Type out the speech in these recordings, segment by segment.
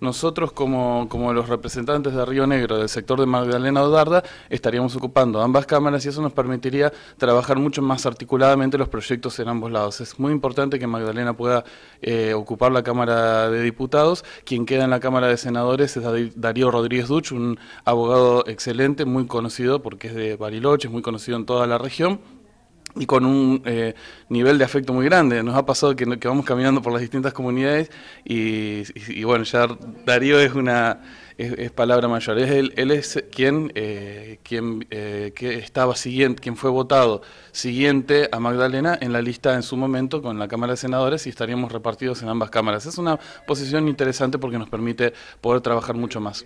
Nosotros como, como, los representantes de Río Negro del sector de Magdalena Odarda estaríamos ocupando ambas cámaras y eso nos permitiría trabajar mucho más articuladamente los proyectos en ambos lados. Es muy importante que Magdalena pueda eh, ocupar la Cámara de Diputados. Quien queda en la Cámara de Senadores es Darío Rodríguez Duch, un abogado excelente, muy conocido porque es de Bariloche, es muy conocido en toda la región y con un eh, nivel de afecto muy grande. Nos ha pasado que, que vamos caminando por las distintas comunidades y, bueno, ya Darío es una es, palabra mayor. Es él, él, es quien, eh, quien eh, estaba siguiente, quien fue votado siguiente a Magdalena en la lista en su momento con la Cámara de Senadores y estaríamos repartidos en ambas cámaras. Es una posición interesante porque nos permite poder trabajar mucho más.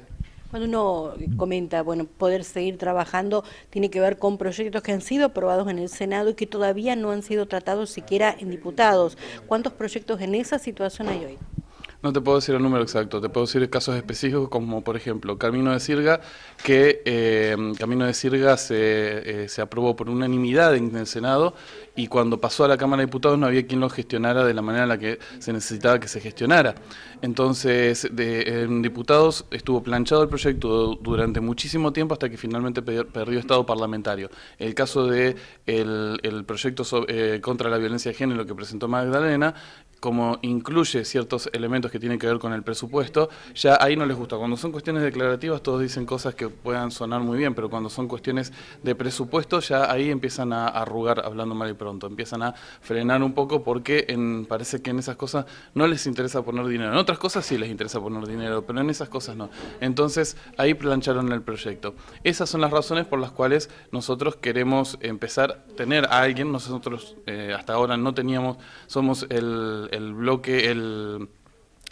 Cuando uno comenta, bueno, poder seguir trabajando tiene que ver con proyectos que han sido aprobados en el Senado y que todavía no han sido tratados siquiera en diputados. ¿Cuántos proyectos en esa situación hay hoy? No te puedo decir el número exacto, te puedo decir casos específicos como por ejemplo Camino de Sirga, que eh, Camino de Sirga eh, se, aprobó por unanimidad en el Senado y cuando pasó a la Cámara de Diputados no había quien lo gestionara de la manera en la que se necesitaba que se gestionara. Entonces, de, en diputados estuvo planchado el proyecto durante muchísimo tiempo hasta que finalmente perdió estado parlamentario. El caso de el, proyecto eh, contra la violencia de género que presentó Magdalena como incluye ciertos elementos que tienen que ver con el presupuesto, ya ahí no les gusta. Cuando son cuestiones declarativas todos dicen cosas que puedan sonar muy bien, pero cuando son cuestiones de presupuesto ya ahí empiezan a arrugar hablando mal y pronto, empiezan a frenar un poco porque parece que en esas cosas no les interesa poner dinero. En otras cosas sí les interesa poner dinero, pero en esas cosas no. Entonces ahí plancharon el proyecto. Esas son las razones por las cuales nosotros queremos empezar a tener a alguien, nosotros eh, hasta ahora no teníamos, somos el el bloque, el,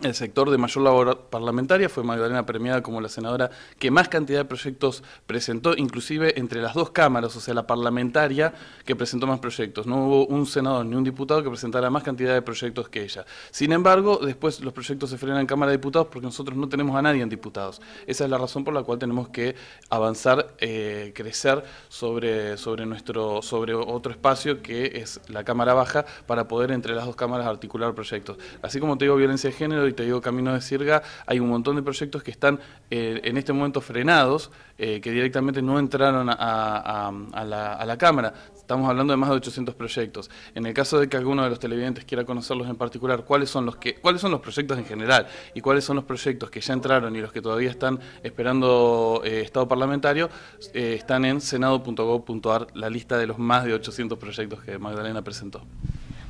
el sector de mayor labor parlamentaria. Fue Magdalena premiada como la senadora que más cantidad de proyectos presentó, inclusive entre las dos cámaras, o sea, la parlamentaria que presentó más proyectos. No hubo un senador ni un diputado que presentara más cantidad de proyectos que ella. Sin embargo, después los proyectos se frenan en Cámara de Diputados porque nosotros no tenemos a nadie en diputados. Esa es la razón por la cual tenemos que avanzar, eh, crecer sobre, sobre, nuestro, sobre otro espacio que es la Cámara Baja para poder entre las dos cámaras articular proyectos. Así como te digo, violencia de género y te digo Camino de Sirga, hay un montón de proyectos que están eh, en este momento frenados, eh, que directamente no entraron a, la, Cámara. Estamos hablando de más de 800 proyectos. En el caso de que alguno de los televidentes quiera conocerlos en particular, ¿cuáles son los que cuáles son los proyectos en general y cuáles son los proyectos que ya entraron y los que todavía están esperando eh, estado parlamentario? están en senado.gov.ar la lista de los más de 800 proyectos que Magdalena presentó.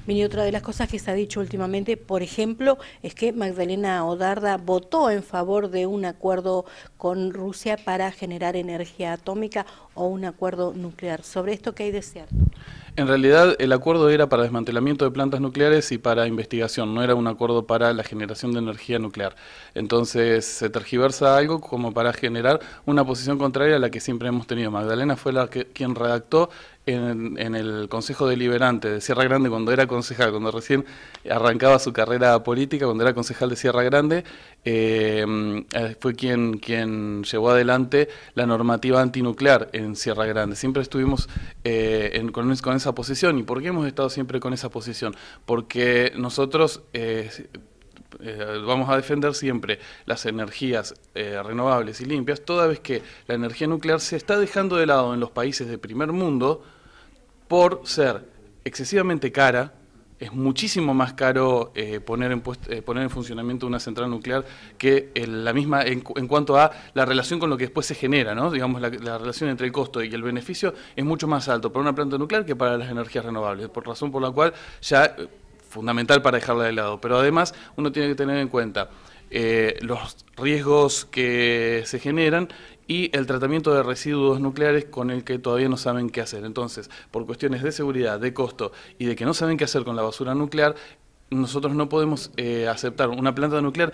Mini, otra de las cosas que se ha dicho últimamente, por ejemplo, es que Magdalena Odarda votó en favor de un acuerdo con Rusia para generar energía atómica o un acuerdo nuclear. ¿Sobre esto qué hay de cierto? En realidad el acuerdo era para desmantelamiento de plantas nucleares y para investigación, no era un acuerdo para la generación de energía nuclear. Entonces se tergiversa algo como para generar una posición contraria a la que siempre hemos tenido. Magdalena fue la que, quien redactó en, el Consejo Deliberante de Sierra Grande cuando era concejal, cuando recién arrancaba su carrera política, cuando era concejal de Sierra Grande, eh, eh, fue quien, quien llevó adelante la normativa antinuclear en Sierra Grande. Siempre estuvimos eh, con, esa posición. ¿Y por qué hemos estado siempre con esa posición? Porque nosotros... Eh, vamos a defender siempre las energías renovables y limpias, toda vez que la energía nuclear se está dejando de lado en los países de primer mundo, por ser excesivamente cara, es muchísimo más caro eh, eh, poner, en funcionamiento una central nuclear que la misma en, cuanto a la relación con lo que después se genera, ¿no? Digamos, la, relación entre el costo y el beneficio es mucho más alto para una planta nuclear que para las energías renovables, por razón por la cual ya es eh, fundamental para dejarla de lado. Pero además uno tiene que tener en cuenta los riesgos que se generan y el tratamiento de residuos nucleares con el que todavía no saben qué hacer. Entonces, por cuestiones de seguridad, de costo y de que no saben qué hacer con la basura nuclear, nosotros no podemos eh, aceptar una planta nuclear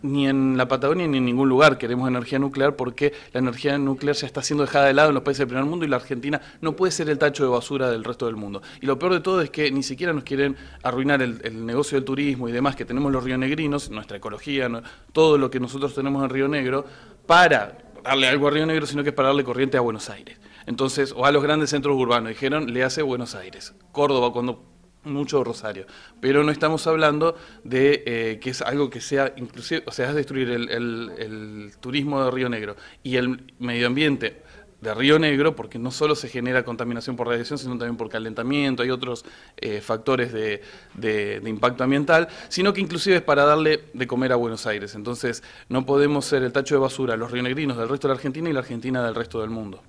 ni en la Patagonia ni en ningún lugar queremos energía nuclear porque la energía nuclear ya está siendo dejada de lado en los países del primer mundo y la Argentina no puede ser el tacho de basura del resto del mundo. Y lo peor de todo es que ni siquiera nos quieren arruinar el, negocio del turismo y demás que tenemos los rionegrinos, nuestra ecología, todo lo que nosotros tenemos en Río Negro, para darle algo a Río Negro, sino que es para darle corriente a Buenos Aires. Entonces, o a los grandes centros urbanos, dijeron, le hace Buenos Aires, Córdoba, cuando mucho Rosario. Pero no estamos hablando de eh, que es algo que sea, inclusive, o sea, es destruir el, el turismo de Río Negro y el medio ambiente de Río Negro, porque no solo se genera contaminación por radiación, sino también por calentamiento, hay otros eh, factores de, impacto ambiental, sino que inclusive es para darle de comer a Buenos Aires. Entonces no podemos ser el tacho de basura, los rionegrinos del resto de la Argentina y la Argentina del resto del mundo.